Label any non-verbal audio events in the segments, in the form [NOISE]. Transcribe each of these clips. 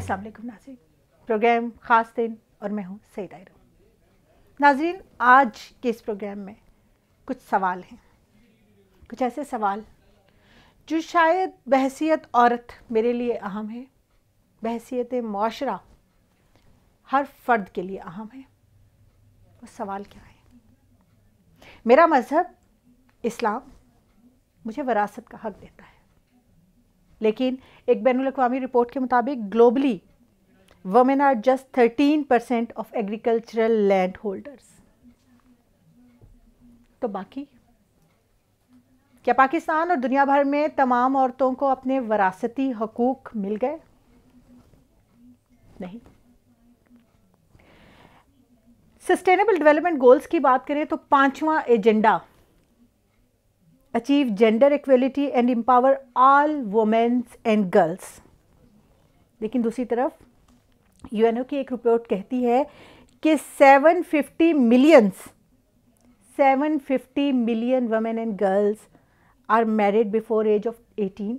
असल नाजी नाजरीन प्रोग्राम ख़ास दिन और मैं हूँ सईद आयरू नाजरीन आज के इस प्रोग्राम में कुछ सवाल हैं कुछ ऐसे सवाल जो शायद बहसीत औरत मेरे लिए अहम है बहसीत माशरा हर फर्द के लिए अहम है वो सवाल क्या है मेरा मज़हब इस्लाम मुझे वरासत का हक देता है लेकिन एक बैन अवी रिपोर्ट के मुताबिक globally women are just thirteen percent of agricultural land holders तो बाकी क्या पाकिस्तान और दुनिया भर में तमाम औरतों को अपने वरासती हकूक मिल गए नहीं सस्टेनेबल डेवलपमेंट गोल्स की बात करें तो पांचवा agenda achieve gender equality and empower all women and girls. लेकिन दूसरी तरफ यूएनओ की एक रिपोर्ट कहती है 750 million 750 millions 750 million are married before age of 18.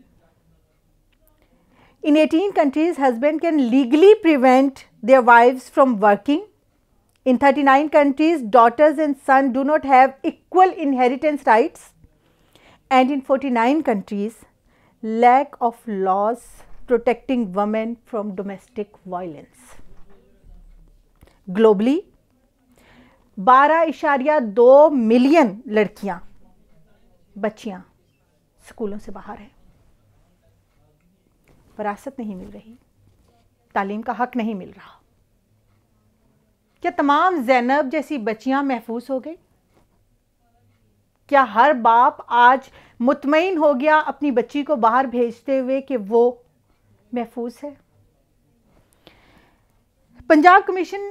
In 18 countries, husband can legally prevent their wives from working. In 39 countries, daughters and sons do not have equal inheritance rights. and in 49 countries, lack of laws protecting women from domestic violence. Globally, 12.2 million ladkiyan bachiyan स्कूलों से बाहर हैं वरासत नहीं मिल रही तालीम का हक नहीं मिल रहा क्या तमाम जैनब जैसी बच्चियां महफूज हो गई क्या हर बाप आज मुतमिन हो गया अपनी बच्ची को बाहर भेजते हुए कि वो महफूज है Punjab commission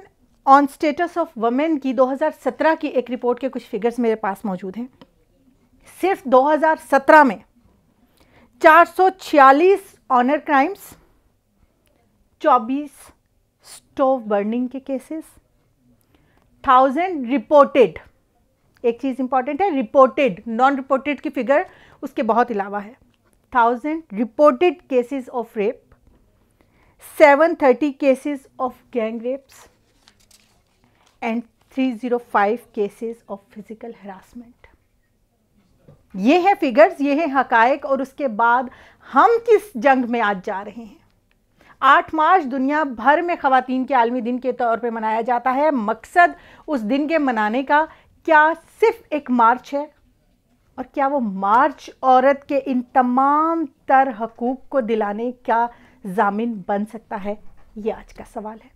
on status of women की 2017 की एक रिपोर्ट के कुछ फिगर्स मेरे पास मौजूद हैं सिर्फ 2017 में 446 ऑनर क्राइम्स 24 स्टोव बर्निंग के केसेस थाउजेंड रिपोर्टेड एक चीज़ इंपॉर्टेंट है रिपोर्टेड नॉन रिपोर्टेड की फिगर उसके बहुत अलावा है thousand reported cases of rape seven thirty cases of gang rapes and three zero five cases of physical harassment ये है फिगर्स ये है हकायक और उसके बाद हम किस जंग में आज जा रहे हैं आठ मार्च दुनिया भर में खातन के आलमी दिन के तौर पे मनाया जाता है मकसद उस दिन के मनाने का क्या सिर्फ एक मार्च है और क्या वो मार्च औरत के इन तमाम तर हकूक़ को दिलाने का जामिन बन सकता है ये आज का सवाल है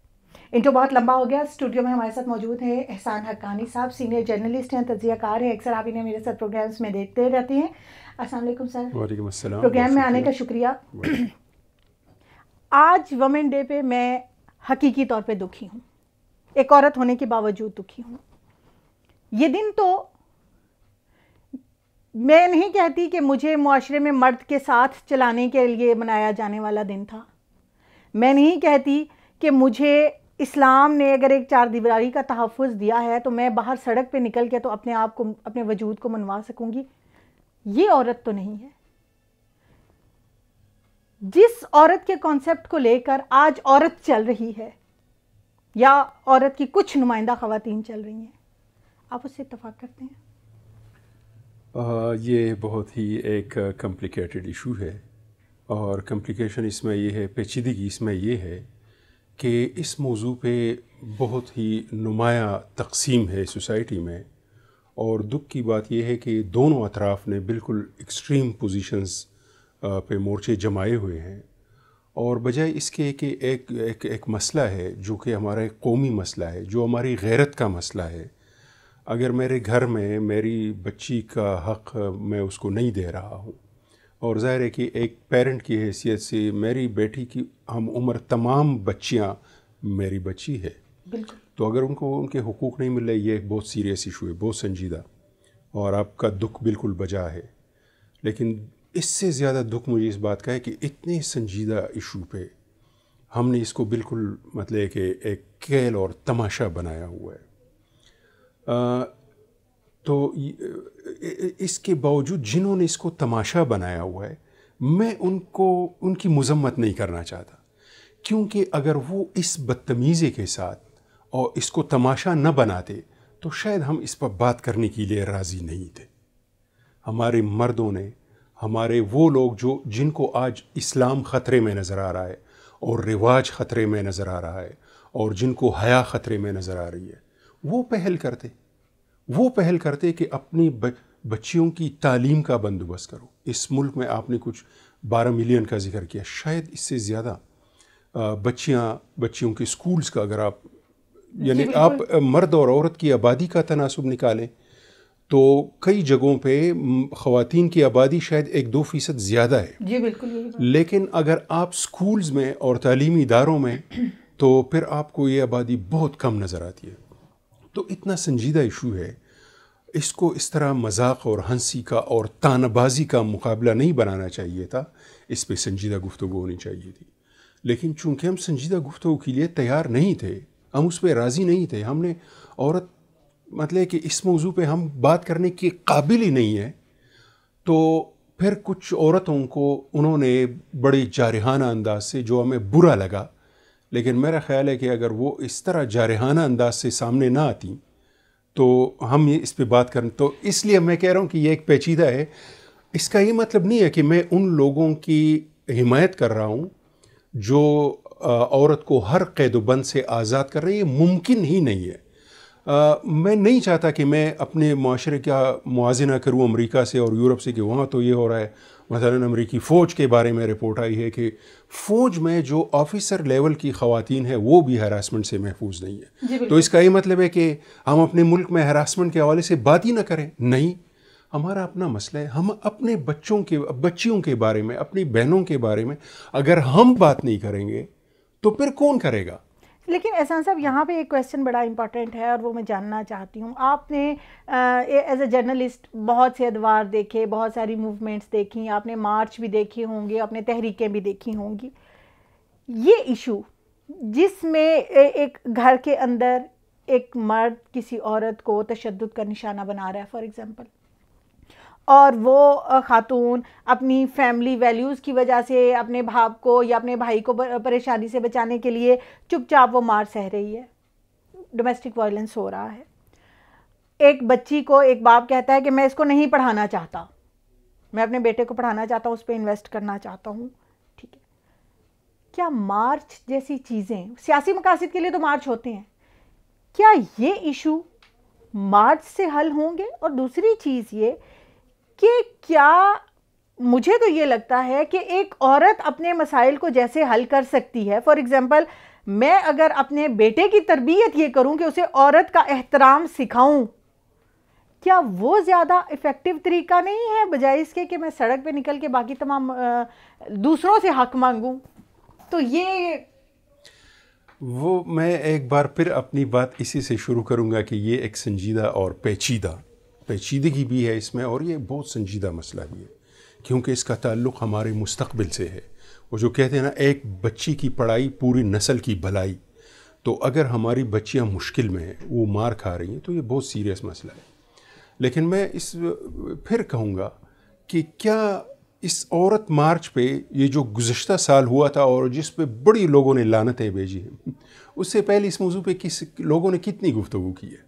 इंटो बहुत लंबा हो गया स्टूडियो में हमारे साथ मौजूद है एहसान हकानी साहब सीनियर जर्नलिस्ट हैं तजियाकार हैं अक्सर आप इन्हें मेरे साथ प्रोग्राम्स में देखते रहते हैं असल सर प्रोग्राम में आने का शुक्रिया आज वमेन डे पे मैं हकीकी तौर पे दुखी हूँ एक औरत होने के बावजूद दुखी हूँ ये दिन तो मैं नहीं कहती कि मुझे माशरे में मर्द के साथ चलाने के लिए मनाया जाने वाला दिन था मैं नहीं कहती कि मुझे इस्लाम ने अगर एक चार दीवारी का तहफ़ दिया है तो मैं बाहर सड़क पे निकल के तो अपने आप को अपने वजूद को मनवा सकूँगी ये औरत तो नहीं है जिस औरत के कॉन्सेप्ट को लेकर आज औरत चल रही है या औरत की कुछ नुमाइंदा खातन चल रही हैं आप उससे इतफाक़ करते हैं आ, ये बहुत ही एक कम्प्लिकेटेड इशू है और कम्प्लिकेशन इसमें यह है पेचीदगी इसमें ये है कि इस मौजू पे बहुत ही नुमाया तकसीम है सोसाइटी में और दुख की बात यह है कि दोनों अतराफ़ ने बिल्कुल एक्सट्रीम पोजीशंस पे मोर्चे जमाए हुए हैं और बजाय इसके कि एक एक एक मसला है जो कि हमारा एक कौमी मसला है जो हमारी गैरत का मसला है अगर मेरे घर में मेरी बच्ची का हक मैं उसको नहीं दे रहा हूँ और ज़ाहिर है कि एक पेरेंट की हैसियत से मेरी बेटी की हम उम्र तमाम बच्चियाँ मेरी बच्ची है तो अगर उनको उनके हकूक़ नहीं मिले ये बहुत सीरियस इशू है बहुत संजीदा और आपका दुख बिल्कुल बजा है लेकिन इससे ज़्यादा दुख मुझे इस बात का है कि इतने संजीदा इशू पे हमने इसको बिल्कुल मतलब कि एक खेल और तमाशा बनाया हुआ है तो इसके बावजूद जिन्होंने इसको तमाशा बनाया हुआ है मैं उनको उनकी मजम्मत नहीं करना चाहता क्योंकि अगर वो इस बदतमीज़ी के साथ और इसको तमाशा न बनाते तो शायद हम इस पर बात करने के लिए राज़ी नहीं थे हमारे मर्दों ने हमारे वो लोग जो जिनको आज इस्लाम ख़तरे में नज़र आ रहा है और रिवाज ख़तरे में नज़र आ रहा है और जिनको हया ख़तरे में नज़र आ रही है वो पहल करते वो पहल करते कि अपनी बच्चियों की तालीम का बंदोबस्त करो इस मुल्क में आपने कुछ 12 मिलियन का जिक्र किया शायद इससे ज़्यादा बच्चियाँ बच्चियों के स्कूल्स का अगर आप यानी आप मर्द और औरत की आबादी का तनासब निकालें तो कई जगहों पे खातन की आबादी शायद एक दो फ़ीसद ज़्यादा है जी बिल्कुल लेकिन अगर आप स्कूल्स में और तलीमी इदारों में तो फिर आपको ये आबादी बहुत कम नज़र आती है तो इतना संजीदा इशू है इसको इस तरह मजाक और हंसी का और तानाबाजी का मुकाबला नहीं बनाना चाहिए था इस पर संजीदा गुफ्तु होनी चाहिए थी लेकिन चूंकि हम संजीदा गुफ्तु के लिए तैयार नहीं थे हम उस पर राज़ी नहीं थे हमने औरत मतलब कि इस मौजू पे हम बात करने के काबिल ही नहीं है तो फिर कुछ औरतों को उन्होंने बड़े जारहाना अंदाज से जो हमें बुरा लगा लेकिन मेरा ख्याल है कि अगर वो इस तरह जारहाना अंदाज से सामने ना आती तो हम ये इस पर बात करें तो इसलिए मैं कह रहा हूँ कि ये एक पेचीदा है इसका ये मतलब नहीं है कि मैं उन लोगों की हिमायत कर रहा हूँ जो औरत को हर कैदोबंद से आज़ाद कर रही है मुमकिन ही नहीं है आ, मैं नहीं चाहता कि मैं अपने माशरे का मुआजना करूँ अमरीका से और यूरोप से कि वहाँ तो ये हो रहा है मसला अमरीकी फ़ौज के बारे में रिपोर्ट आई है कि फ़ौज में जो ऑफिसर लेवल की खातन है वो भी हरासमेंट से महफूज नहीं है तो इसका ये मतलब है कि हम अपने मुल्क में हरासमेंट के हवाले से बात ही ना करें नहीं हमारा अपना मसला है हम अपने बच्चों के बच्चियों के बारे में अपनी बहनों के बारे में अगर हम बात नहीं करेंगे तो फिर कौन करेगा लेकिन एहसान साहब यहाँ पे एक क्वेश्चन बड़ा इंपॉर्टेंट है और वो मैं जानना चाहती हूँ आपने एज अ जर्नलिस्ट बहुत से अदवार देखे बहुत सारी मूवमेंट्स देखी आपने मार्च भी देखे होंगे आपने तहरीकें भी देखी होंगी ये इशू जिसमें एक घर के अंदर एक मर्द किसी औरत को तशद का निशाना बना रहा है फॉर एग्ज़ाम्पल और वो ख़ातून अपनी फैमिली वैल्यूज़ की वजह से अपने भाव को या अपने भाई को परेशानी से बचाने के लिए चुपचाप वो मार सह रही है डोमेस्टिक वायलेंस हो रहा है एक बच्ची को एक बाप कहता है कि मैं इसको नहीं पढ़ाना चाहता मैं अपने बेटे को पढ़ाना चाहता हूँ उस पर इन्वेस्ट करना चाहता हूँ ठीक है क्या मार्च जैसी चीज़ें सियासी मकासद के लिए तो मार्च होते हैं क्या ये इशू मार्च से हल होंगे और दूसरी चीज़ ये कि क्या मुझे तो ये लगता है कि एक औरत अपने मसाइल को जैसे हल कर सकती है फॉर एग्ज़ाम्पल मैं अगर अपने बेटे की तरबियत ये करूं कि उसे औरत का एहतराम सिखाऊं क्या वो ज़्यादा इफ़ेक्टिव तरीका नहीं है बजाय इसके कि मैं सड़क पे निकल के बाकी तमाम दूसरों से हक मांगूं तो ये वो मैं एक बार फिर अपनी बात इसी से शुरू करूंगा कि ये एक संजीदा और पेचीदा पेचीदगी भी है इसमें और ये बहुत संजीदा मसला भी है क्योंकि इसका ताल्लुक हमारे मुस्तबिल से है वो जो कहते हैं ना एक बच्ची की पढ़ाई पूरी नस्ल की भलाई तो अगर हमारी बच्चियाँ मुश्किल में हैं वो मार खा रही हैं तो ये बहुत सीरियस मसला है लेकिन मैं इस फिर कहूँगा कि क्या इस औरत मार्च पे ये जो गुज्तर साल हुआ था और जिस पे बड़ी लोगों ने लानतें भेजी हैं उससे पहले इस मौजू पर किस लोगों ने कितनी गुफ्तु की है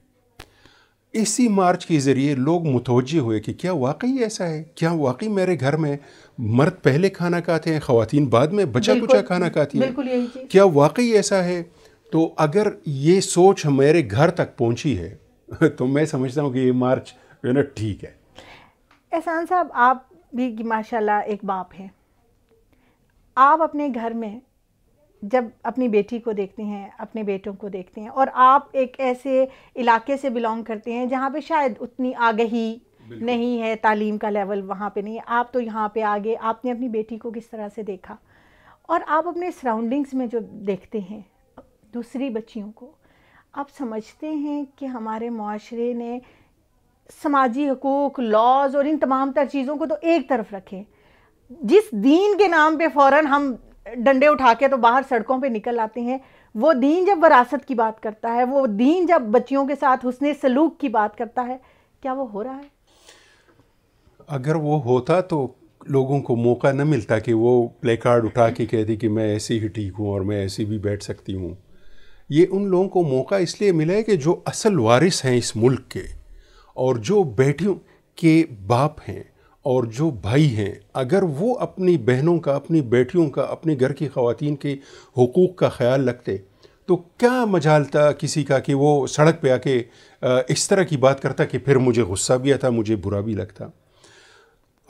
इसी मार्च के ज़रिए लोग मुतवजे हुए कि क्या वाकई ऐसा है क्या वाकई मेरे घर में मर्द पहले खाना खाते हैं ख़वान बाद में बचा कुचा खाना खाती हैं क्या वाकई ऐसा है तो अगर ये सोच मेरे घर तक पहुंची है [LAUGHS] तो मैं समझता हूँ कि ये मार्च जो है ठीक है एहसान साहब आप भी माशाल्लाह एक बाप हैं आप अपने घर में जब अपनी बेटी को देखते हैं अपने बेटों को देखते हैं और आप एक ऐसे इलाके से बिलोंग करते हैं जहाँ पे शायद उतनी आगही नहीं है तालीम का लेवल वहाँ पे नहीं है आप तो यहाँ पे आगे आपने अपनी बेटी को किस तरह से देखा और आप अपने सराउंडिंग्स में जो देखते हैं दूसरी बच्चियों को आप समझते हैं कि हमारे माशरे ने समाजी हकूक लॉज और इन तमाम तर चीज़ों को तो एक तरफ रखें जिस दीन के नाम पे फ़ौर हम डंडे उठा के तो बाहर सड़कों पे निकल आते हैं वो दीन जब वरासत की बात करता है वो दीन जब बच्चियों के साथ हुसने सलूक की बात करता है क्या वो हो रहा है अगर वो होता तो लोगों को मौका न मिलता कि वो प्ले कार्ड उठा के कहती कि मैं ऐसे ही ठीक हूँ और मैं ऐसे भी बैठ सकती हूँ ये उन लोगों को मौका इसलिए मिला है कि जो असल वारिस हैं इस मुल्क के और जो बेटियों के बाप हैं और जो भाई हैं अगर वो अपनी बहनों का अपनी बेटियों का अपने घर की खातन के हकूक़ का ख्याल रखते तो क्या मजाल था किसी का कि वो सड़क पे आके इस तरह की बात करता कि फिर मुझे गुस्सा भी आता मुझे बुरा भी लगता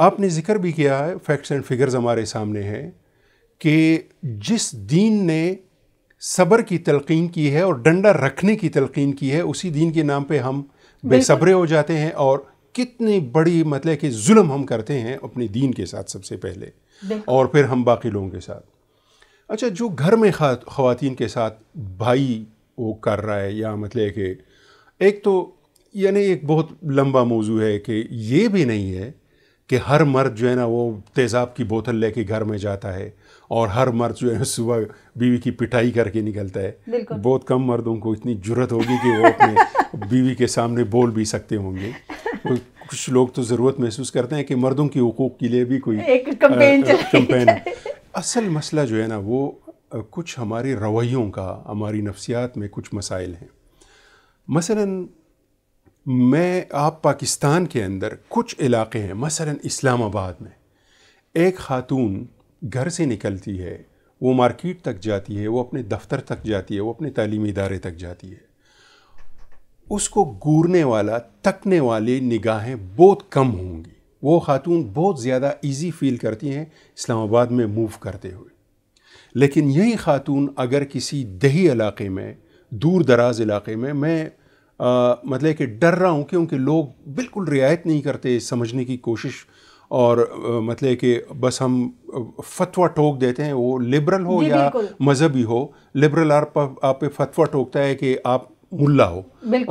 आपने ज़िक्र भी किया है फैक्ट्स एंड फिगर्स हमारे सामने हैं कि जिस दीन ने सब्र की तलकिन की है और डंडा रखने की तलकिन की है उसी दीन के नाम पे हम बेसब्रे हो जाते हैं और कितनी बड़ी मतलब कि जुल्म हम करते हैं अपने दीन के साथ सबसे पहले और फिर हम बाकी लोगों के साथ अच्छा जो घर में ख़वान के साथ भाई वो कर रहा है या मतलब कि एक तो यानी एक बहुत लंबा मौजू है कि ये भी नहीं है कि हर मर्द जो है ना वो तेज़ाब की बोतल लेके घर में जाता है और हर मर्द जो है सुबह बीवी की पिटाई करके निकलता है बहुत कम मर्दों को इतनी जरूरत होगी कि वो अपने [LAUGHS] बीवी के सामने बोल भी सकते होंगे तो कुछ लोग तो ज़रूरत महसूस करते हैं कि मर्दों के हकूक़ के लिए भी कोई कंपेन असल मसला जो है ना वो कुछ हमारे रवैयों का हमारी नफ्सियात में कुछ मसाइल हैं मसलन मैं आप पाकिस्तान के अंदर कुछ इलाके हैं मसलन इस्लामाबाद में एक खातून घर से निकलती है वो मार्केट तक जाती है वो अपने दफ्तर तक जाती है वो अपने तालीमी इदारे तक जाती है उसको घूरने वाला तकने वाली निगाहें बहुत कम होंगी वो खातून बहुत ज़्यादा इजी फील करती हैं इस्लामाबाद में मूव करते हुए लेकिन यही खातून अगर किसी दही इलाके में दूर दराज इलाके में मैं आ, मतलब कि डर रहा हूँ क्योंकि लोग बिल्कुल रियायत नहीं करते समझने की कोशिश और मतलब कि बस हम फतवा टोक देते हैं वो लिबरल हो या मजहबी हो लिबरल आप आप पे फतवा टोकता है कि आप मुल्ला हो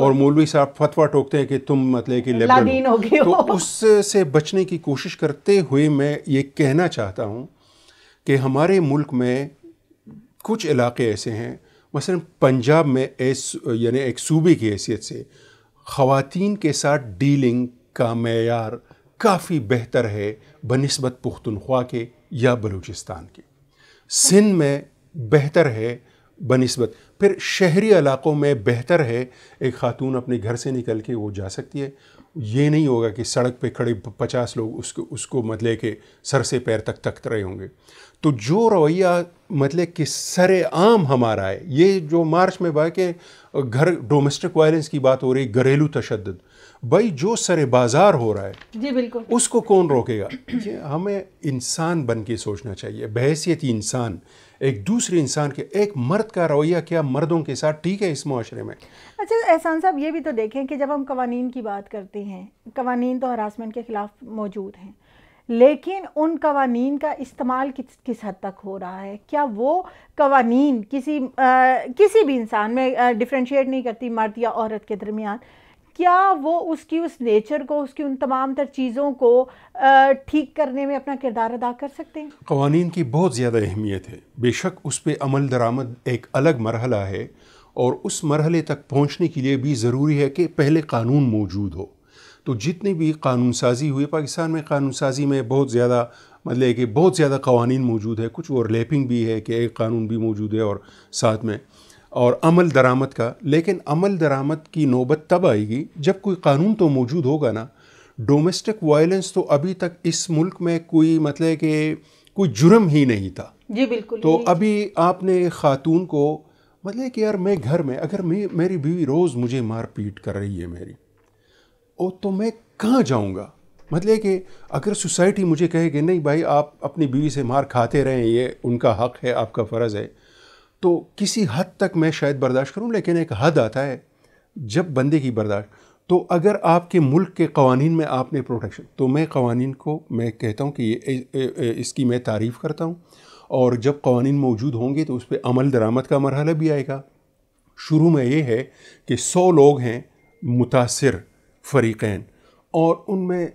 और मौलवी साहब फतवा टोकते हैं कि तुम मतलब कि लिबरल हो, हो तो उससे बचने की कोशिश करते हुए मैं ये कहना चाहता हूँ कि हमारे मुल्क में कुछ इलाके ऐसे हैं मसलन पंजाब में एस यानी एक सूबे की हैसियत से ख़वान के साथ डीलिंग का मैार काफ़ी बेहतर है बनस्बत पुख्तनख्वा के या बलूचिस्तान के सिंध में बेहतर है बनस्बत फिर शहरी इलाक़ों में बेहतर है एक खातून अपने घर से निकल के वो जा सकती है ये नहीं होगा कि सड़क पे खड़े पचास लोग उसको उसको मतलब के सर से पैर तक तक रहे होंगे तो जो रवैया मतलब कि सरेआम हमारा है ये जो मार्च में बाकी घर डोमेस्टिक वायलेंस की बात हो रही घरेलू तशद भाई जो सरे बाजार हो रहा है जी बिल्कुल उसको कौन रोकेगा ये हमें इंसान बन के सोचना चाहिए बहसीत इंसान एक दूसरे इंसान के एक मर्द का रवैया क्या मर्दों के साथ ठीक है इस माशरे में अच्छा एहसान साहब ये भी तो देखें कि जब हम कवानीन की बात करते हैं कवानीन तो हरासमेंट के ख़िलाफ़ मौजूद हैं लेकिन उन कवानीन का इस्तेमाल किस किस हद तक हो रहा है क्या वो कवानीन किसी आ, किसी भी इंसान में डिफ्रेंशिएट नहीं करती मर्द या औरत के दरमियान क्या वो उसकी उस नेचर को उसकी उन तमाम तर चीज़ों को ठीक करने में अपना किरदार अदा कर सकते हैं कवानीन की बहुत ज़्यादा अहमियत है बेशक उस पर अमल दरामद एक अलग मरहला है और उस मरहले तक पहुँचने के लिए भी ज़रूरी है कि पहले कानून मौजूद हो तो जितनी भी कानून साजी हुई पाकिस्तान में कानून साजी में बहुत ज़्यादा मतलब कि बहुत ज़्यादा कवानीन मौजूद है कुछ ओवरलैपिंग भी है कि एक कानून भी मौजूद है और साथ में और अमल दरामद का लेकिन अमल दरामद की नौबत तब आएगी जब कोई कानून तो मौजूद होगा ना डोमेस्टिक वायलेंस तो अभी तक इस मुल्क में कोई मतलब कि कोई जुर्म ही नहीं था जी बिल्कुल तो, तो- अभी आपने खातून को मतलब कि यार मैं घर में अगर मैं मेरी बीवी रोज़ मुझे मार पीट कर रही है मेरी ओ तो मैं कहाँ जाऊँगा मतलब कि अगर सोसाइटी मुझे कहे कि नहीं भाई आप अपनी बीवी से मार खाते रहें ये उनका हक है आपका फ़र्ज़ है तो किसी हद तक मैं शायद बर्दाश्त करूँ लेकिन एक हद आता है जब बंदे की बर्दाश्त तो अगर आपके मुल्क के कवानीन में आपने प्रोटेक्शन तो मैं कवानीन को मैं कहता हूँ कि ये इसकी मैं तारीफ़ करता हूँ और जब कवानीन मौजूद होंगे तो उस पर अमल दरामद का मरहला भी आएगा शुरू में ये है कि सौ लोग हैं मुतासर फ़रीक़ैन और उनमें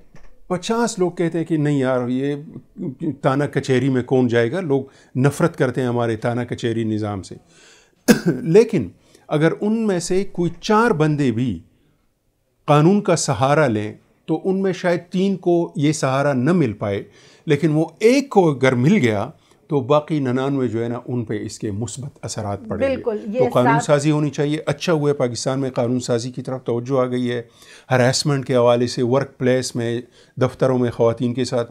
पचास लोग कहते हैं कि नहीं यार ये ताना कचहरी में कौन जाएगा लोग नफ़रत करते हैं हमारे ताना कचहरी निज़ाम से [COUGHS] लेकिन अगर उनमें से कोई चार बंदे भी कानून का सहारा लें तो उनमें शायद तीन को ये सहारा न मिल पाए लेकिन वो एक को अगर मिल गया तो बाकी ननानवे जो है ना उन पर इसके मुस्बत असर पड़े तो कानून साजी होनी चाहिए अच्छा हुआ पाकिस्तान में कानून साजी की तरफ तोजो आ गई है हरासमेंट के हवाले से वर्क प्लेस में दफ्तरों में ख़वान के साथ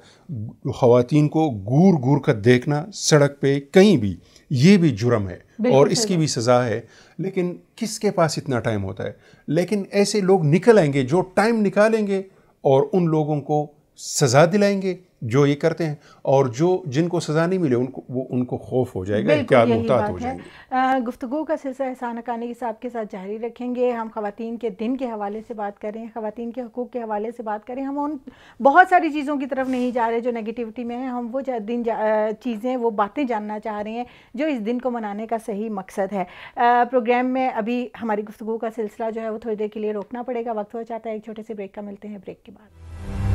ख़वान को घूर घूर कर देखना सड़क पर कहीं भी ये भी जुर्म है और इसकी भी सज़ा है लेकिन किसके पास इतना टाइम होता है लेकिन ऐसे लोग निकल आएंगे जो टाइम निकालेंगे और उन लोगों को सज़ा दिलाएंगे जो ये करते हैं और जो जिनको सज़ा नहीं मिले उनको वो उनको खौफ हो जाएगा क्या मुहतात हो जाएंगे गुफ्तु का सिलसिला एहसान अकानी साहब के साथ जारी रखेंगे हम खातन के दिन के हवाले से बात करें खातन के हकूक़ के हवाले से बात करें हम उन बहुत सारी चीज़ों की तरफ नहीं जा रहे जो नेगेटिविटी में हैं हम वो दिन चीज़ें वो बातें जानना चाह रहे हैं जो इस दिन को मनाने का सही मकसद है प्रोग्राम में अभी हमारी गुफ्तु का सिलसिला जो है वो थोड़ी देर के लिए रोकना पड़ेगा वक्त हो जाता है एक छोटे से ब्रेक का मिलते हैं ब्रेक के बाद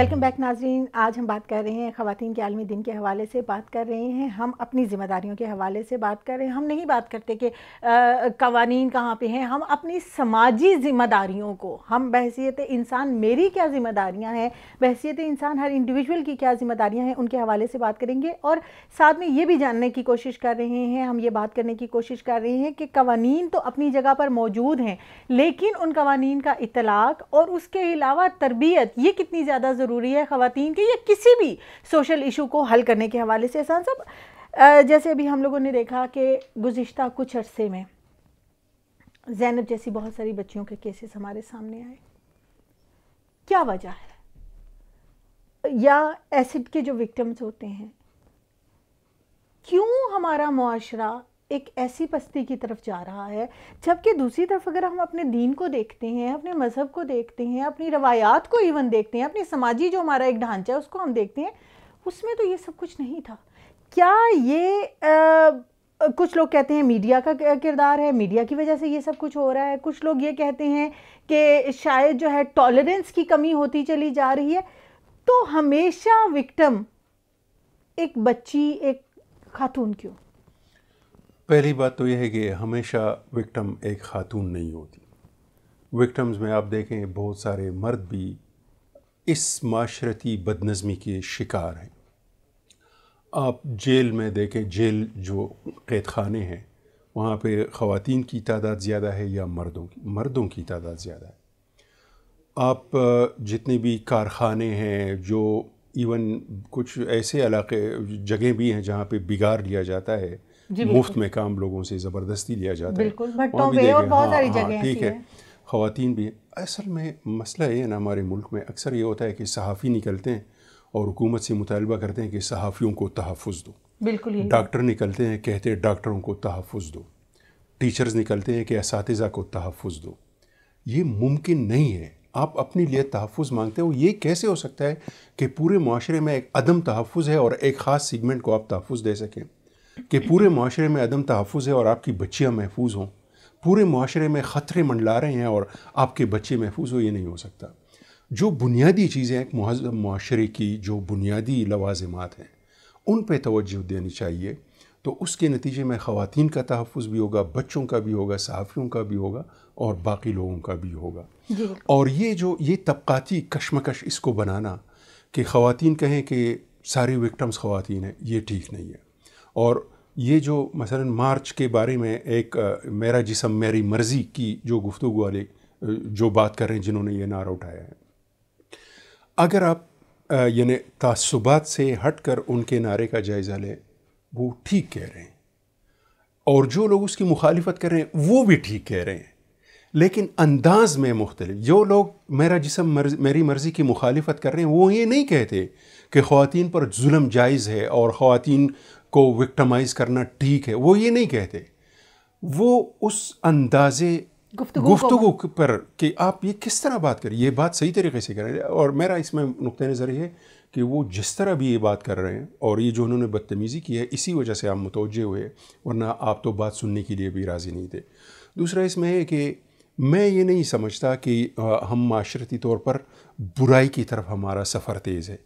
वेलकम बैक नाजरीन आज हम बात कर रहे हैं ख़वान के आलमी दिन के हवाले से बात कर रहे हैं हम अपनी ज़िम्मेदारियों के हवाले से बात कर रहे हैं हम नहीं बात करते कि कवानीन कहाँ पे हैं हम अपनी समाजी ज़िम्मेदारियों को हम बहसीत इंसान मेरी क्या ज़िम्मेदारियाँ हैं बहसीत इंसान हर इंडिविजुअल की क्या ज़िम्मेदारियाँ हैं उनके हवाले से बात करेंगे और साथ में ये भी जानने की कोशिश कर रहे हैं हम ये बात करने की कोशिश कर रहे हैं कि कवानीन तो अपनी जगह पर मौजूद हैं लेकिन उन कवानीन का इतलाक़ और उसके अलावा तरबियत ये कितनी ज़्यादा ज़रूरी ज़रूरी है ख़वान के या किसी भी सोशल इशू को हल करने के हवाले से एहसान साहब जैसे अभी हम लोगों ने देखा कि गुज्त कुछ अरसे में जैनब जैसी बहुत सारी बच्चियों के केसेस हमारे सामने आए क्या वजह है या एसिड के जो विक्टम्स होते हैं क्यों हमारा माशरा एक ऐसी पस्ती की तरफ जा रहा है जबकि दूसरी तरफ अगर हम अपने दीन को देखते हैं अपने मज़हब को देखते हैं अपनी रवायात को इवन देखते हैं अपनी समाजी जो हमारा एक ढांचा है उसको हम देखते हैं उसमें तो ये सब कुछ नहीं था क्या ये आ, कुछ लोग कहते हैं मीडिया का किरदार है मीडिया की वजह से ये सब कुछ हो रहा है कुछ लोग ये कहते हैं कि शायद जो है टॉलरेंस की कमी होती चली जा रही है तो हमेशा विक्टम एक बच्ची एक खातून क्यों पहली बात तो यह है कि हमेशा विक्टम एक खातून नहीं होती विक्टम्स में आप देखें बहुत सारे मर्द भी इस माशरती बदनज़मी के शिकार हैं आप जेल में देखें जेल जो कैद खाने हैं वहाँ पे ख़वातीन की तादाद ज़्यादा है या मर्दों की मर्दों की तादाद ज़्यादा है आप जितने भी कारखाने हैं जो इवन कुछ ऐसे इलाके जगह भी हैं जहाँ पे बिगाड़ लिया जाता है मुफ्त में काम लोगों से ज़बरदस्ती लिया जाता है हाँ, हाँ, ठीक है ख़वान भी असल में मसला ये है ना हमारे मुल्क में अक्सर ये होता है कि सहाफ़ी निकलते हैं और हुकूमत से मुतालबा करते हैं कि सहाफ़ियों को तहफ़ दो बिल्कुल डॉक्टर निकलते हैं कहते हैं डॉक्टरों को तहफ़ दो टीचर्स निकलते हैं कि इस को तहफ़ दो ये मुमकिन नहीं है आप अपने लिए तहफ़ मांगते हो ये कैसे हो सकता है कि पूरे माशरे में एक अदम तहफ़ है और एक ख़ास सीगमेंट को आप तहफ़ दे सकें कि पूरे माशरे में अदम तहफ़ है और आपकी बच्चियाँ महफूज हों पूरे माशरे में ख़तरे मंडला रहे हैं और आपके बच्चे महफूज हो ये नहीं हो सकता जो बुनियादी चीज़ें एक माशरे की जो बुनियादी लवाजमत हैं उन पर तोज्जो देनी चाहिए तो उसके नतीजे में ख़वान का तहफ़ भी होगा बच्चों का भी होगा सहाफ़ियों का भी होगा और बाकी लोगों का भी होगा और ये जो ये तबकाती कशमकश इसको बनाना कि ख़वान कहें कि सारी विक्टम्स ख़वान हैं ये ठीक नहीं है और ये जो मसलन मार्च के बारे में एक मेरा जिसम मेरी मर्ज़ी की जो गुफ्तु वाले जो बात कर रहे हैं जिन्होंने ये नारा उठाया है अगर आप यानी तसुबात से हट कर उनके नारे का जायज़ा लें वो ठीक कह रहे हैं और जो लोग उसकी मुखालफत कर रहे हैं वो भी ठीक कह रहे हैं लेकिन अंदाज में मुख्तलि जो लोग मेरा जिसम मर्ज, मेरी मर्ज़ी की मुखालफत कर रहे हैं वो ये नहीं कहते कि खातन पर जुल्म जायज़ है और ख़वान को विक्टमाइज करना ठीक है वो ये नहीं कहते वो उस अंदाजे गुफ्तु पर कि आप ये किस तरह बात करें ये बात सही तरीके से करें और मेरा इसमें नुक़ नज़र है कि वो जिस तरह भी ये बात कर रहे हैं और ये जो उन्होंने बदतमीज़ी की है इसी वजह से आप मुतवजह हुए वरना आप तो बात सुनने के लिए भी राज़ी नहीं थे दूसरा इसमें है कि मैं ये नहीं समझता कि हम माशरती तौर पर बुराई की तरफ हमारा सफ़र तेज़ है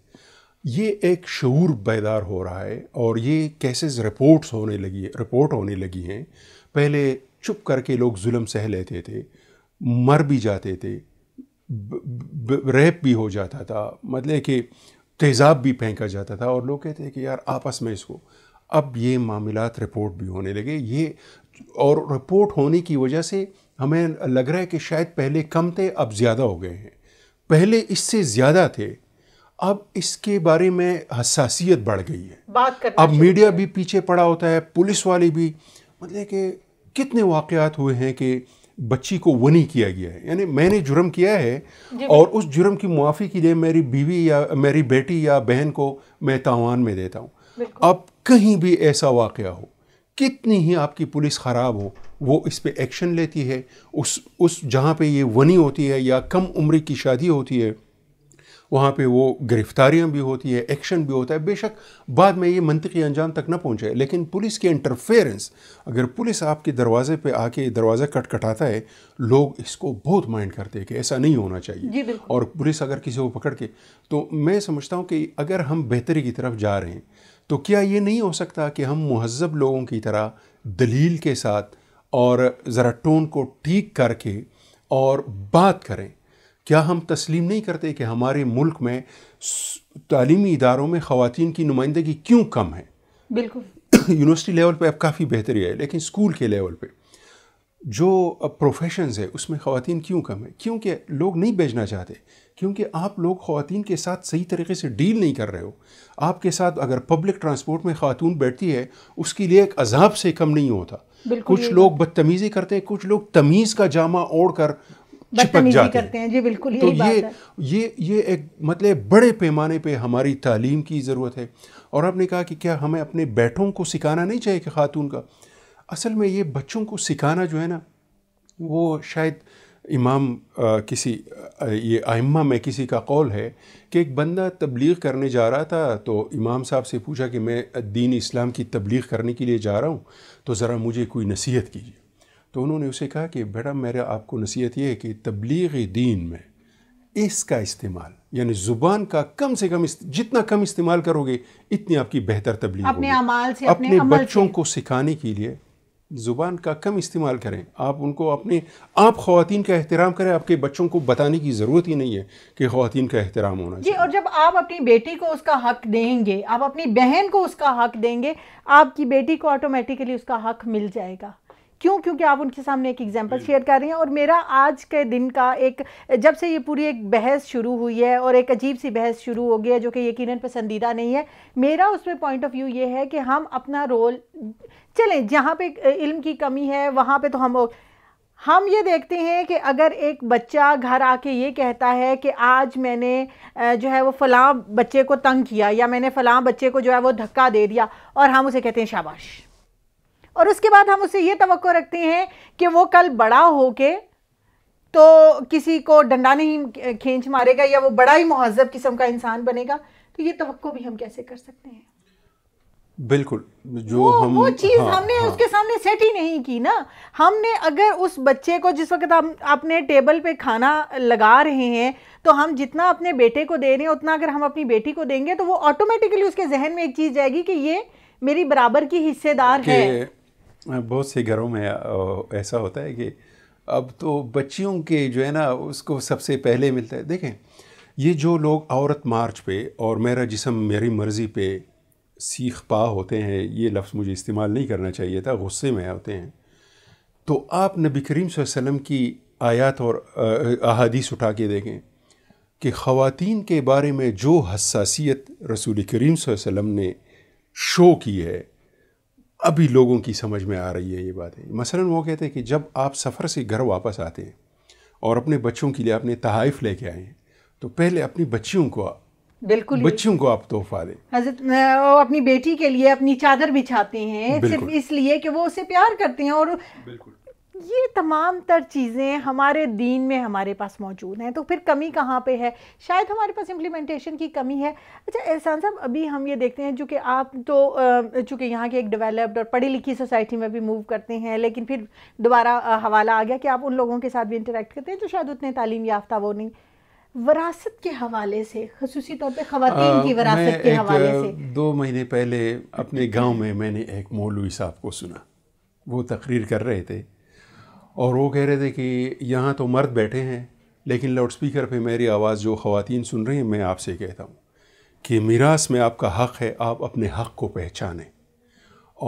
ये एक शूर बेदार हो रहा है और ये केसेस रिपोर्ट्स होने लगी रिपोर्ट होने लगी हैं पहले चुप करके लोग जुल्म सह लेते थे मर भी जाते थे रेप भी हो जाता था मतलब कि तेज़ाब भी फेंका जाता था और लोग कहते थे कि यार आपस में इसको अब ये मामला रिपोर्ट भी होने लगे ये और रिपोर्ट होने की वजह से हमें लग रहा है कि शायद पहले कम थे अब ज़्यादा हो गए हैं पहले इससे ज़्यादा थे अब इसके बारे में हसासीत बढ़ गई है बात करना अब मीडिया भी पीछे पड़ा होता है पुलिस वाले भी मतलब कि कितने वाकयात हुए हैं कि बच्ची को वनी किया गया है यानी मैंने जुर्म किया है और उस जुर्म की मुआफ़ी के लिए मेरी बीवी या मेरी बेटी या बहन को मैं तावान में देता हूँ अब कहीं भी ऐसा वाक़ हो कितनी ही आपकी पुलिस ख़राब हो वो इस पर एक्शन लेती है उस उस जहाँ पे ये वनी होती है या कम उम्र की शादी होती है वहाँ पे वो गिरफ्तारियाँ भी होती है एक्शन भी होता है बेशक बाद में ये मनतकी अंजाम तक ना पहुँचे लेकिन पुलिस की इंटरफेरेंस अगर पुलिस आपके दरवाजे पे आके दरवाज़ा कटकटाता है लोग इसको बहुत माइंड करते हैं कि ऐसा नहीं होना चाहिए और पुलिस अगर किसी को पकड़ के तो मैं समझता हूँ कि अगर हम बेहतरी की तरफ जा रहे हैं तो क्या ये नहीं हो सकता कि हम महजब लोगों की तरह दलील के साथ और ज़रा टोन को ठीक करके और बात करें क्या हम तस्लीम नहीं करते कि हमारे मुल्क में तालीमी इदारों में ख़वान की नुमाइंदगी क्यों कम है बिल्कुल [COUGHS] यूनिवर्सिटी लेवल पे अब काफ़ी बेहतरी है लेकिन स्कूल के लेवल पे जो प्रोफेशंस है उसमें खातन क्यों कम है क्योंकि लोग नहीं भेजना चाहते क्योंकि आप लोग खातन के साथ सही तरीके से डील नहीं कर रहे हो आपके साथ अगर पब्लिक ट्रांसपोर्ट में ख़ातून बैठती है उसके लिए एक अजाब से कम नहीं होता कुछ लोग बदतमीज़ी करते हैं कुछ लोग तमीज़ का जामा ओढ़ कर बदतमीजी करते हैं जी बिल्कुल तो ये ये ये एक मतलब बड़े पैमाने पे हमारी तालीम की ज़रूरत है और आपने कहा कि क्या हमें अपने बैठों को सिखाना नहीं चाहिए कि ख़ातून का असल में ये बच्चों को सिखाना जो है ना वो शायद इमाम आ, किसी आ, ये आइम्मा में किसी का कौल है कि एक बंदा तबलीग करने जा रहा था तो इमाम साहब से पूछा कि मैं दीन इस्लाम की तबलीग करने के लिए जा रहा हूँ तो ज़रा मुझे कोई नसीहत कीजिए तो उन्होंने उसे कहा कि बेटा मेरा आपको नसीहत यह है कि तबलीग दीन में इसका इस्तेमाल यानी ज़ुबान का कम से कम जितना कम इस्तेमाल करोगे इतनी आपकी बेहतर तबलीग अपने अमाल से अपने, अपने बच्चों को सिखाने के लिए ज़ुबान का कम इस्तेमाल करें आप उनको अपने आप खातन का एहतराम करें आपके बच्चों को बताने की ज़रूरत ही नहीं है कि खातन का एहतराम होना जी और जब आप अपनी बेटी को उसका हक देंगे आप अपनी बहन को उसका हक देंगे आपकी बेटी को ऑटोमेटिकली उसका हक मिल जाएगा क्यों क्योंकि आप उनके सामने एक एग्जाम्पल शेयर कर रही हैं और मेरा आज के दिन का एक जब से ये पूरी एक बहस शुरू हुई है और एक अजीब सी बहस शुरू हो गई है जो कि यकीन पसंदीदा नहीं है मेरा उसमें पॉइंट ऑफ व्यू ये है कि हम अपना रोल चलें जहाँ पे इल्म की कमी है वहाँ पे तो हम हम ये देखते हैं कि अगर एक बच्चा घर आके ये कहता है कि आज मैंने जो है वो फ़लाँ बच्चे को तंग किया या मैंने फ़लाँ बच्चे को जो है वो धक्का दे दिया और हम उसे कहते हैं शाबाश और उसके बाद हम उसे ये तो रखते हैं कि वो कल बड़ा हो के तो किसी को डंडा नहीं खींच मारेगा या वो बड़ा ही महजब किस्म का इंसान बनेगा तो ये तो भी हम कैसे कर सकते हैं बिल्कुल जो वो, हम वो चीज़ हाँ, हमने हाँ, उसके सामने सेट ही नहीं की ना हमने अगर उस बच्चे को जिस वक्त हम अपने टेबल पे खाना लगा रहे हैं तो हम जितना अपने बेटे को दे रहे हैं उतना अगर हम अपनी बेटी को देंगे तो वो ऑटोमेटिकली उसके जहन में एक चीज़ जाएगी कि ये मेरी बराबर की हिस्सेदार है बहुत से घरों में ऐसा होता है कि अब तो बच्चियों के जो है ना उसको सबसे पहले मिलता है देखें ये जो लोग औरत मार्च पे और मेरा जिसम मेरी मर्ज़ी पे सीख पा होते हैं ये लफ्ज़ मुझे इस्तेमाल नहीं करना चाहिए था गुस्से में होते हैं तो आप नबी करीम वसल्लम की आयात और अहादीस उठा के देखें कि ख़वान के बारे में जो हसासीत रसूल करीम वसल्लम ने शो की है अभी लोगों की समझ में आ रही है ये बातें मसलन वो कहते हैं कि जब आप सफ़र से घर वापस आते हैं और अपने बच्चों के लिए आपने तहाइफ लेके आए हैं तो पहले अपनी बच्चियों को बिल्कुल बच्चियों को आप तोहफा दें हजरत वो अपनी बेटी के लिए अपनी चादर बिछाते हैं सिर्फ इसलिए कि वो उसे प्यार करते हैं और ये तमाम तर चीज़ें हमारे दीन में हमारे पास मौजूद हैं तो फिर कमी कहाँ पे है शायद हमारे पास इम्प्लीमेंटेशन की कमी है अच्छा एहसान साहब अभी हम ये देखते हैं चूँकि आप तो चूँकि यहाँ के एक डेवलप्ड और पढ़ी लिखी सोसाइटी में भी मूव करते हैं लेकिन फिर दोबारा हवाला आ गया कि आप उन लोगों के साथ भी इंटरेक्ट करते हैं जो शायद उतने तालीम याफ्ता वो नहीं वरासत के हवाले से खसूस तौर पर खातन की वरासत के हवाले से दो महीने पहले अपने गाँव में मैंने एक मौलवी साहब को सुना वो तकरीर कर रहे थे और वो कह रहे थे कि यहाँ तो मर्द बैठे हैं लेकिन लाउड स्पीकर पे मेरी आवाज़ जो ख़वातीन सुन रही हैं मैं आपसे कहता हूँ कि मीरास में आपका हक़ है आप अपने हक़ को पहचानें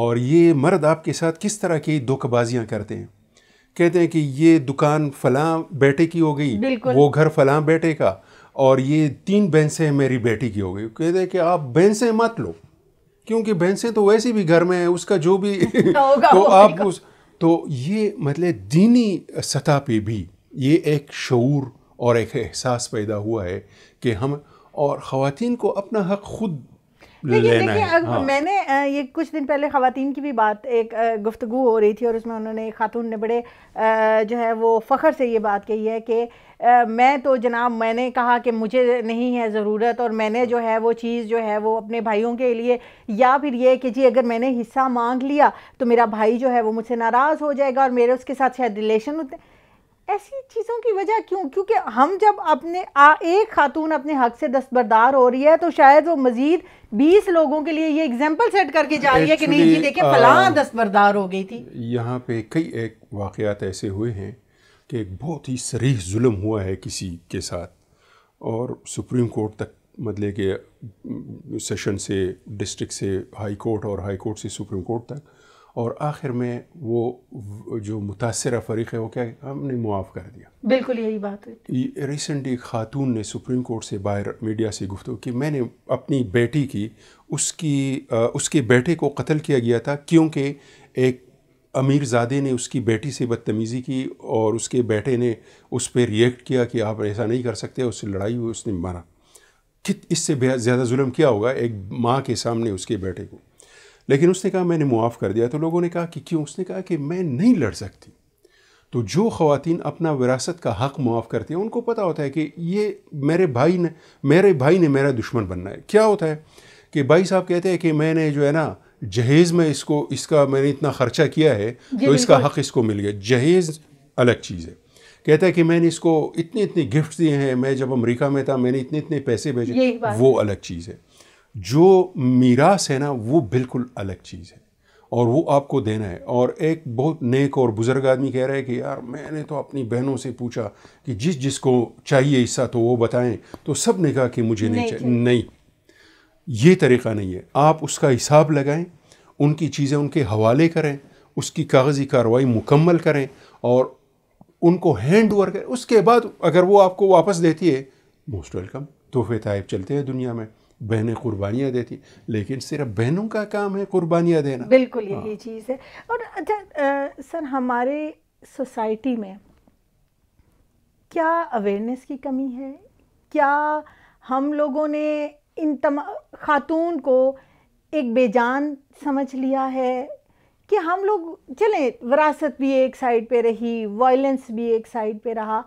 और ये मर्द आपके साथ किस तरह की दुखबाजियाँ करते हैं कहते हैं कि ये दुकान फलां बेटे की हो गई वो घर फलां बेटे का और ये तीन भैंसें मेरी बेटी की हो गई कहते हैं कि आप भैंसें मत लो क्योंकि भैंसें तो वैसे भी घर में है उसका जो भी [LAUGHS] तो आप उस तो ये मतलब दीनी सतह पे भी ये एक शूर और एक एहसास पैदा हुआ है कि हम और ख़वान को अपना हक ख़ुद लेकिन देखिए हाँ। मैंने ये कुछ दिन पहले ख़वान की भी बात एक गुफ्तु हो रही थी और उसमें उन्होंने खातून ने बड़े जो है वो फ़ख्र से ये बात कही है कि मैं तो जनाब मैंने कहा कि मुझे नहीं है ज़रूरत और मैंने जो है वो चीज़ जो है वो अपने भाइयों के लिए या फिर ये कि जी अगर मैंने हिस्सा मांग लिया तो मेरा भाई जो है वो मुझसे नाराज़ हो जाएगा और मेरे उसके साथ शायद रिलेशन होते ऐसी चीज़ों की वजह क्यों क्योंकि हम जब अपने आ, एक खातून अपने हक से दस्तबरदार हो रही है तो शायद वो मज़ीद बीस लोगों के लिए ये एग्जाम्पल सेट करके जा रही है कि नहीं जी देखिए फलां दस्तबरदार हो गई थी यहाँ पे कई एक वाक़ ऐसे हुए हैं कि एक बहुत ही सरीह जुल्म हुआ है किसी के साथ और सुप्रीम कोर्ट तक मतलब के सेशन से डिस्ट्रिक्ट से हाई कोर्ट और हाई कोर्ट से सुप्रीम कोर्ट तक और आखिर में वो जो मुतासर फरीक है वो क्या हमने मुआफ़ कर दिया बिल्कुल यही बात है रिसेंटली खातून ने सुप्रीम कोर्ट से बाहर मीडिया से गुफ्तु कि मैंने अपनी बेटी की उसकी उसके बेटे को कत्ल किया गया था क्योंकि एक अमीरजादे ने उसकी बेटी से बदतमीज़ी की और उसके बेटे ने उस पर रिएक्ट किया कि आप ऐसा नहीं कर सकते उससे लड़ाई हुई उसने मारा कित इससे ज़्यादा जुल्म किया होगा एक माँ के सामने उसके बेटे को लेकिन उसने कहा मैंने मुआफ़ कर दिया तो लोगों ने कहा कि क्यों उसने कहा कि मैं नहीं लड़ सकती तो जो खातन अपना विरासत का हक़ मुआफ़ करती हैं उनको पता होता है कि ये मेरे भाई ने मेरे भाई ने मेरा दुश्मन बनना है क्या होता है कि भाई साहब कहते हैं कि मैंने जो है ना जहेज में इसको इसका मैंने इतना ख़र्चा किया है तो इसका हक़ इसको मिल गया जहेज अलग चीज़ है कहता है कि मैंने इसको इतने इतने गिफ्ट दिए हैं मैं जब अमेरिका में था मैंने इतने इतने पैसे भेजे वो अलग चीज़ है जो मीरास है ना वो बिल्कुल अलग चीज़ है और वो आपको देना है और एक बहुत नेक और बुज़ुर्ग आदमी कह रहा है कि यार मैंने तो अपनी बहनों से पूछा कि जिस जिसको चाहिए हिस्सा तो वो बताएं तो सब ने कहा कि मुझे नहीं, नहीं चाहिए नहीं ये तरीक़ा नहीं है आप उसका हिसाब लगाएं उनकी चीज़ें उनके हवाले करें उसकी कागज़ी कार्रवाई मुकम्मल करें और उनको हैंड ओवर करें उसके बाद अगर वो आपको वापस देती है मोस्ट वेलकम तोहफे तायब चलते हैं दुनिया में बहनें कुर्बानियाँ देती लेकिन सिर्फ बहनों का काम है कुर्बानियाँ देना बिल्कुल यही हाँ। चीज़ है और अच्छा सर हमारे सोसाइटी में क्या अवेयरनेस की कमी है क्या हम लोगों ने इन तम खातून को एक बेजान समझ लिया है कि हम लोग चलें वरासत भी एक साइड पे रही वायलेंस भी एक साइड पे रहा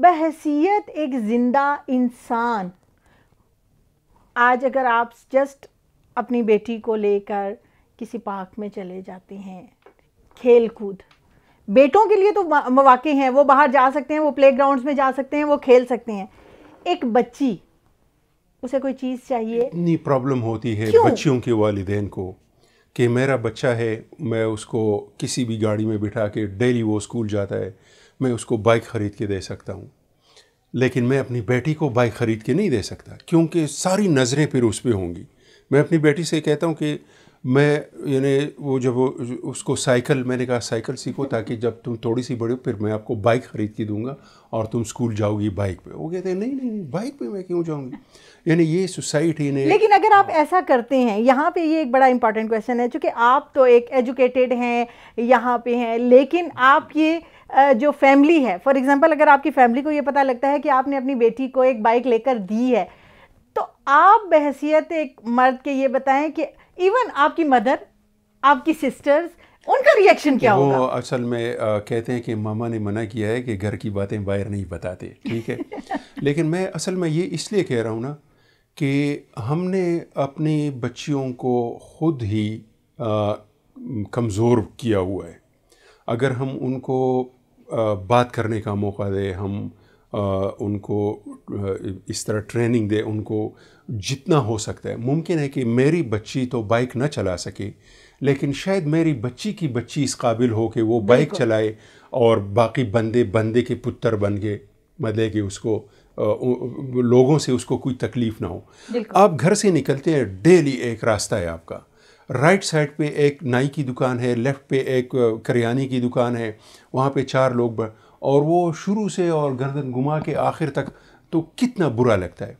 बहसीत एक ज़िंदा इंसान आज अगर आप जस्ट अपनी बेटी को लेकर किसी पार्क में चले जाते हैं खेल कूद बेटों के लिए तो मौाक़े हैं वो बाहर जा सकते हैं वो प्ले में जा सकते हैं वो खेल सकते हैं एक बच्ची उसे कोई चीज़ चाहिए इतनी प्रॉब्लम होती है बच्चियों के वालदेन को कि मेरा बच्चा है मैं उसको किसी भी गाड़ी में बिठा के डेली वो स्कूल जाता है मैं उसको बाइक ख़रीद के दे सकता हूँ लेकिन मैं अपनी बेटी को बाइक ख़रीद के नहीं दे सकता क्योंकि सारी नज़रें फिर उस पर होंगी मैं अपनी बेटी से कहता हूँ कि मैं यानी वो जब वो उसको साइकिल मैंने कहा साइकिल सीखो ताकि जब तुम थोड़ी सी बड़े हो फिर मैं आपको बाइक ख़रीद के दूंगा और तुम स्कूल जाओगी बाइक पे वो कहते हैं नहीं नहीं नहीं बाइक पे मैं क्यों जाऊँगी यानी ये सोसाइटी ने लेकिन अगर आप ऐसा करते हैं यहाँ पे ये एक बड़ा इंपॉर्टेंट क्वेश्चन है चूँकि आप तो एक एजुकेटेड हैं यहाँ पे हैं लेकिन आप ये जो फैमिली है फॉर एग्ज़ाम्पल अगर आपकी फैमिली को ये पता लगता है कि आपने अपनी बेटी को एक बाइक लेकर दी है तो आप बहसीत एक मर्द के ये बताएं कि इवन आपकी मदर आपकी सिस्टर्स उनका रिएक्शन क्या वो होगा? असल में आ, कहते हैं कि मामा ने मना किया है कि घर की बातें बाहर नहीं बताते ठीक है [LAUGHS] लेकिन मैं असल में ये इसलिए कह रहा हूँ ना कि हमने अपने बच्चियों को खुद ही कमज़ोर किया हुआ है अगर हम उनको आ, बात करने का मौका दें हम आ, उनको इस तरह ट्रेनिंग दें उनको जितना हो सकता है मुमकिन है कि मेरी बच्ची तो बाइक ना चला सके लेकिन शायद मेरी बच्ची की बच्ची इस काबिल हो कि वो बाइक चलाए और बाकी बंदे बंदे के पुत्र बन गए मतलब कि उसको लोगों से उसको कोई तकलीफ़ ना हो आप घर से निकलते हैं डेली एक रास्ता है आपका राइट साइड पे एक नाई की दुकान है लेफ़्ट पे एक करियाने की दुकान है वहाँ पे चार लोग और वो शुरू से और गर्दन घुमा के आखिर तक तो कितना बुरा लगता है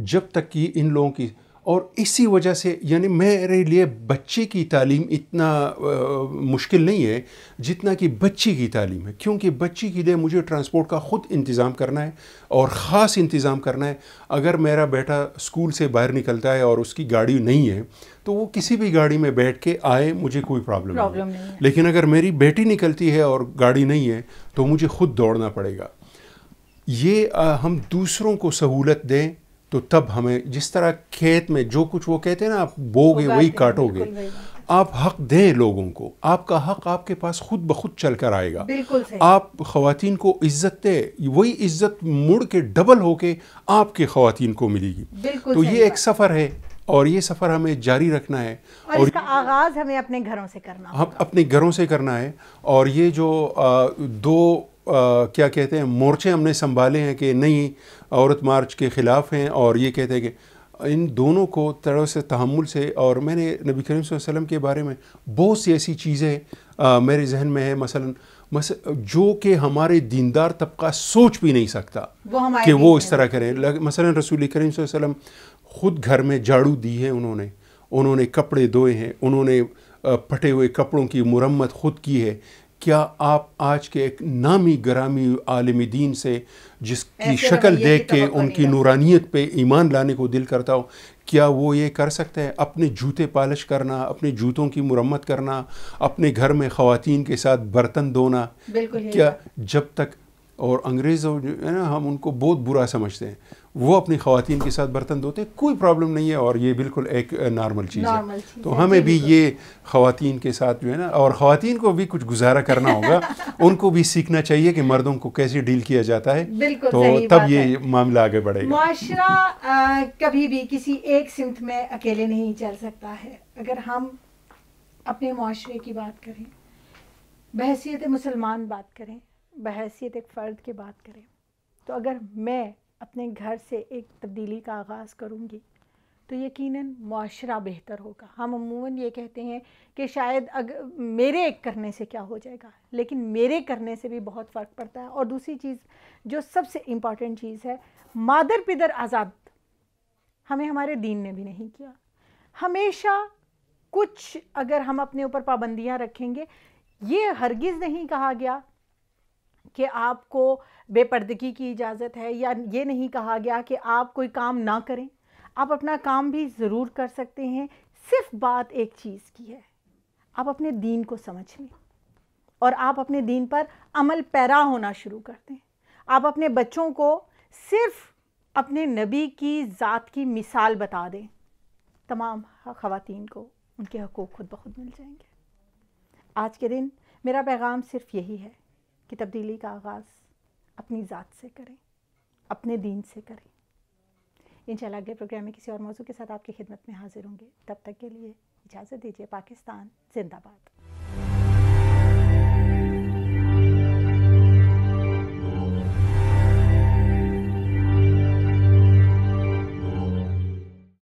जब तक कि इन लोगों की और इसी वजह से यानी मेरे लिए बच्चे की तालीम इतना आ, मुश्किल नहीं है जितना कि बच्ची की तालीम है क्योंकि बच्ची के लिए मुझे ट्रांसपोर्ट का ख़ुद इंतज़ाम करना है और ख़ास इंतज़ाम करना है अगर मेरा बेटा स्कूल से बाहर निकलता है और उसकी गाड़ी नहीं है तो वो किसी भी गाड़ी में बैठ के आए मुझे कोई प्रॉब्लम नहीं, नहीं लेकिन अगर मेरी बेटी निकलती है और गाड़ी नहीं है तो मुझे ख़ुद दौड़ना पड़ेगा ये आ, हम दूसरों को सहूलत दें तो तब हमें जिस तरह खेत में जो कुछ वो कहते हैं ना आप बोगे वही काटोगे आप हक दें लोगों को आपका हक आपके पास खुद ब खुद चल कर आएगा आप खातन को इज्जत दें वही इज्जत मुड़ के डबल होके आपके खातन को मिलेगी तो ये एक सफ़र है और ये सफ़र हमें जारी रखना है और, और इसका आगाज़ हमें अपने घरों से करना हम अपने घरों से करना है और ये जो आ, दो आ, क्या कहते हैं मोर्चे हमने संभाले हैं कि नहीं औरत मार्च के ख़िलाफ़ हैं और ये कहते हैं कि इन दोनों को तरह से तहमुल से और मैंने नबी करीम वसल्लम के बारे में बहुत सी ऐसी चीज़ें मेरे जहन में है मसलन मस जो कि हमारे दीनदार तबका सोच भी नहीं सकता वो कि वो इस तरह करें मसलन रसूल करीम वसल्लम ख़ुद घर में झाड़ू दी है उन्होंने उन्होंने कपड़े धोए हैं उन्होंने फटे हुए कपड़ों की मुरम्मत ख़ुद की है क्या आप आज के एक नामी ग्रामी आलम दीन से जिसकी शक्ल देख के उनकी नूरानियत पे ईमान लाने को दिल करता हो क्या वो ये कर सकते हैं अपने जूते पालिश करना अपने जूतों की मुरम्मत करना अपने घर में ख़वान के साथ बर्तन धोना क्या जब तक और अंग्रेज़ है ना हम उनको बहुत बुरा समझते हैं वो अपनी खातन के साथ बर्तन धोते हैं कोई प्रॉब्लम नहीं है और ये बिल्कुल एक नॉर्मल चीज़ है तो हमें भी ये खातन के साथ जो है ना और ख़वान को भी कुछ गुजारा करना होगा [LAUGHS] उनको भी सीखना चाहिए कि मर्दों को कैसे डील किया जाता है तो तब ये मामला आगे बढ़ेगा माशरा कभी भी किसी एक सिमत में अकेले नहीं चल सकता है अगर हम अपने माशरे की बात करें बहसीत मुसलमान बात करें बहसीत एक फ़र्द की बात करें तो अगर मैं अपने घर से एक तब्दीली का आगाज़ करूँगी तो यकीनन माशरा बेहतर होगा हम हाँ, अमूमन ये कहते हैं कि शायद अगर मेरे एक करने से क्या हो जाएगा लेकिन मेरे करने से भी बहुत फ़र्क पड़ता है और दूसरी चीज़ जो सबसे इम्पॉर्टेंट चीज़ है मादर पिदर आज़ाद हमें हमारे दीन ने भी नहीं किया हमेशा कुछ अगर हम अपने ऊपर पाबंदियाँ रखेंगे ये हरगिज़ नहीं कहा गया कि आपको बेपर्दगी की इजाज़त है या ये नहीं कहा गया कि आप कोई काम ना करें आप अपना काम भी ज़रूर कर सकते हैं सिर्फ बात एक चीज़ की है आप अपने दीन को समझ लें और आप अपने दीन पर अमल पैरा होना शुरू कर दें आप अपने बच्चों को सिर्फ अपने नबी की ज़ात की मिसाल बता दें तमाम ख़वातीन को उनके हकूक़ खुद ब खुद मिल जाएंगे आज के दिन मेरा पैगाम सिर्फ यही है कि तब्दीली का आगाज़ अपनी ज़ात से करें अपने दीन से करें इन अगले प्रोग्राम में किसी और मौजू के साथ आपकी खिदमत में हाजिर होंगे तब तक के लिए इजाज़त दीजिए पाकिस्तान जिंदाबाद